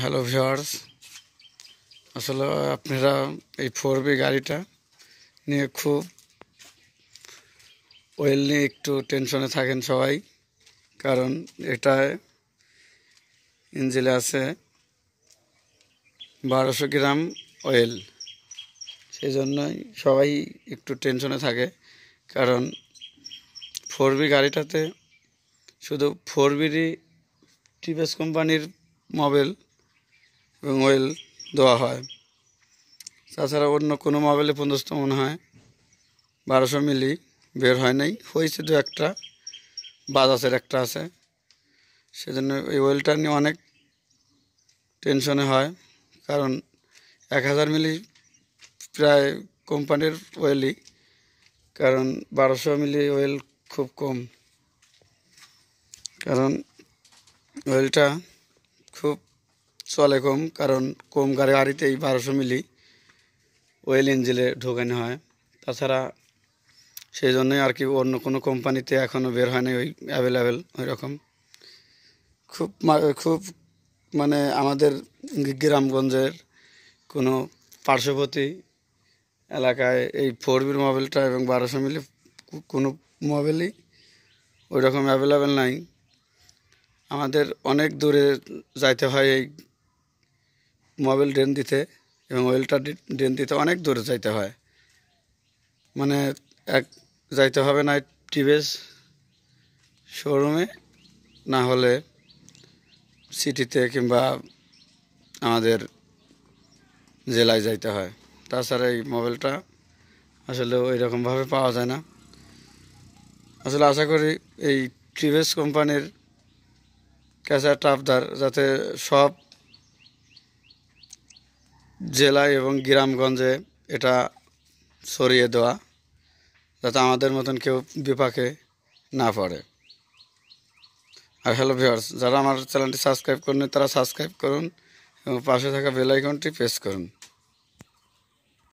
hello viewers আসলে আপনারা এই ফোর বি গাড়িটা নিয়ে খুব ওয়েল নিয়ে একটু টেনশনে থাকেন সবাই কারণ এটা ইঞ্জিলে আছে বারোশো গ্রাম অয়েল সেই জন্যই সবাই একটু টেনশনে থাকে কারণ ফোর বি গাড়িটাতে শুধু ফোর বিরই টিভিএস কোম্পানির মবেল এবং অয়েল দেওয়া হয় তাছাড়া অন্য কোনো মবেলে পঞ্চাশ মনে হয় বারোশো মিলি বের হয় নাই হয়েছে দু একটা বাজাসের একটা আছে সেজন্য এই ওয়েলটা নিয়ে অনেক টেনশনে হয় কারণ এক হাজার মিলি প্রায় কোম্পানির ওয়েলই কারণ বারোশো মিলি ওয়েল খুব কম কারণ ওয়েলটা খুব চলে কম কারণ কম গাড়ি গাড়িতেই বারোশো মিলি ওয়েল ইঞ্জিলে ঢোকানো হয় তাছাড়া সেই জন্যই আর কি অন্য কোনো কোম্পানিতে এখনও বের হয় না ওই অ্যাভেলেবেল ওই রকম খুব খুব মানে আমাদের গ্রামগঞ্জের কোনো পার্শ্ববর্তী এলাকায় এই ফোর বির মোবাইলটা এবং বারোশো মিলি কোনো মোবাইলই ওই রকম অ্যাভেলেবেল নাই আমাদের অনেক দূরে যাইতে হয় এই মোবাইল ড্রেন দিতে এবং ওয়েলটা ড্রেন দিতে অনেক দূরে যাইতে হয় মানে এক যাইতে হবে না টিভিএস শোরুমে না হলে সিটিতে কিংবা আমাদের জেলায় যাইতে হয় তাছাড়া এই মোবাইলটা আসলে ওই রকমভাবে পাওয়া যায় না আসলে আশা করি এই ট্রিভেস কোম্পানির ক্যাচার টাফদার যাতে সব জেলায় এবং গ্রামগঞ্জে এটা ছড়িয়ে দেওয়া যাতে আমাদের মতন কেউ বিপাকে না পড়ে আর হ্যালো ভিউয়ার্স যারা আমার চ্যানেলটি সাবস্ক্রাইব করেন তারা সাবস্ক্রাইব করুন এবং পাশে থাকা বেলাইকনটি প্রেস করুন